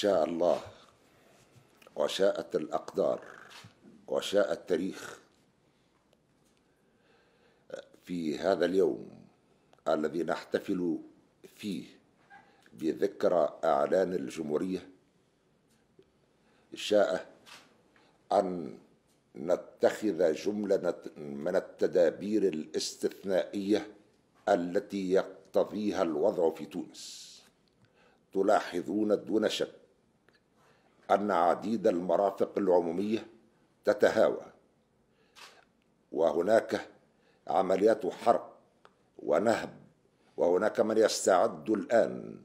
شاء الله وشاءت الأقدار وشاء التاريخ في هذا اليوم الذي نحتفل فيه بذكرى أعلان الجمهورية شاء أن نتخذ جملة من التدابير الاستثنائية التي يقتضيها الوضع في تونس تلاحظون دون شك أن عديد المرافق العمومية تتهاوى وهناك عمليات حرق ونهب وهناك من يستعد الآن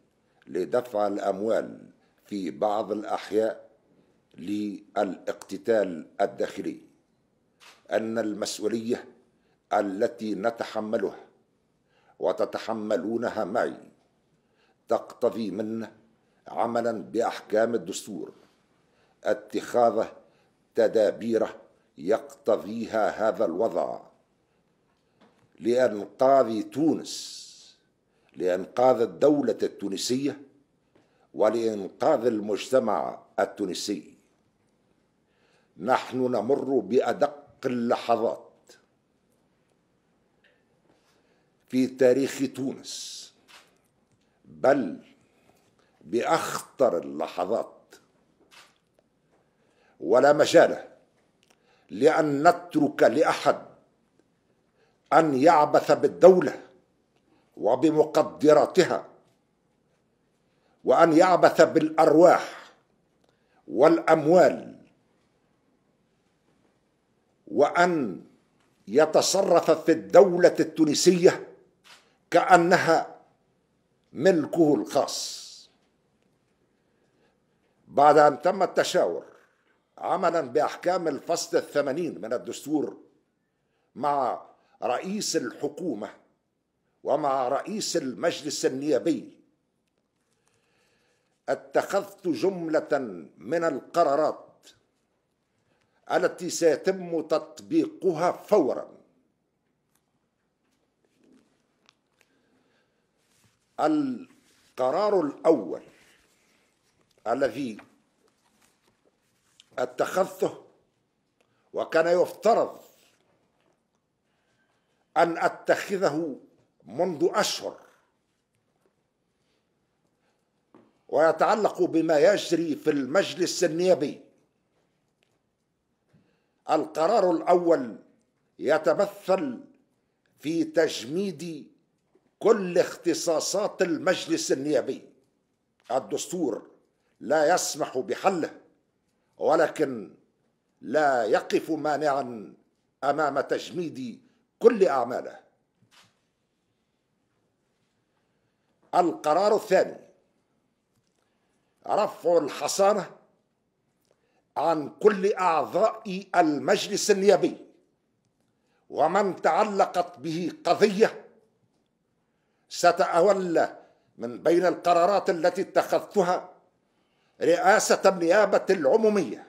لدفع الأموال في بعض الأحياء للاقتتال الداخلي أن المسؤولية التي نتحملها وتتحملونها معي تقتضي منا عملا بأحكام الدستور اتخاذ تدابير يقتضيها هذا الوضع لانقاذ تونس لانقاذ الدوله التونسيه ولانقاذ المجتمع التونسي نحن نمر بادق اللحظات في تاريخ تونس بل باخطر اللحظات ولا مجال لأن نترك لأحد أن يعبث بالدولة وبمقدراتها وأن يعبث بالأرواح والأموال وأن يتصرف في الدولة التونسية كأنها ملكه الخاص بعد أن تم التشاور عملا بأحكام الفصل الثمانين من الدستور مع رئيس الحكومة ومع رئيس المجلس النيابي اتخذت جملة من القرارات التي سيتم تطبيقها فورا القرار الأول الذي اتخذته وكان يفترض ان اتخذه منذ اشهر ويتعلق بما يجري في المجلس النيابي القرار الاول يتمثل في تجميد كل اختصاصات المجلس النيابي الدستور لا يسمح بحله ولكن لا يقف مانعا امام تجميد كل اعماله القرار الثاني رفع الحصانه عن كل اعضاء المجلس النيابي ومن تعلقت به قضيه ستأولى من بين القرارات التي اتخذتها رئاسة النيابة العمومية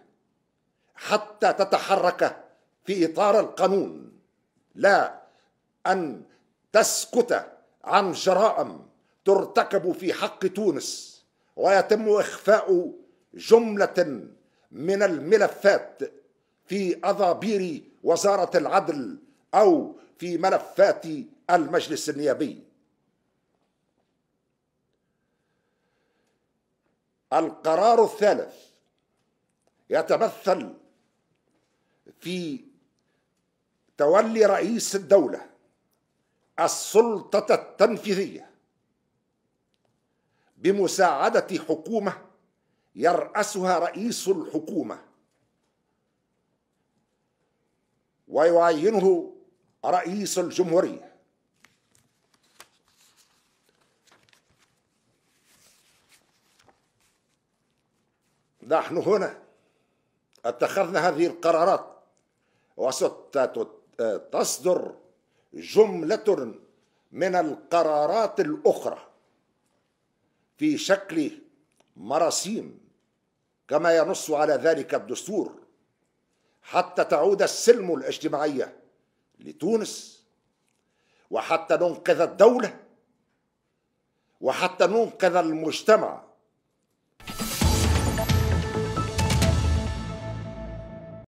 حتى تتحرك في إطار القانون لا أن تسكت عن جرائم ترتكب في حق تونس ويتم إخفاء جملة من الملفات في أضابير وزارة العدل أو في ملفات المجلس النيابي القرار الثالث يتمثل في تولي رئيس الدولة السلطة التنفيذية بمساعدة حكومة يرأسها رئيس الحكومة ويعينه رئيس الجمهوريه نحن هنا اتخذنا هذه القرارات وستصدر جملة من القرارات الأخرى في شكل مراسيم كما ينص على ذلك الدستور حتى تعود السلم الاجتماعية لتونس وحتى ننقذ الدولة وحتى ننقذ المجتمع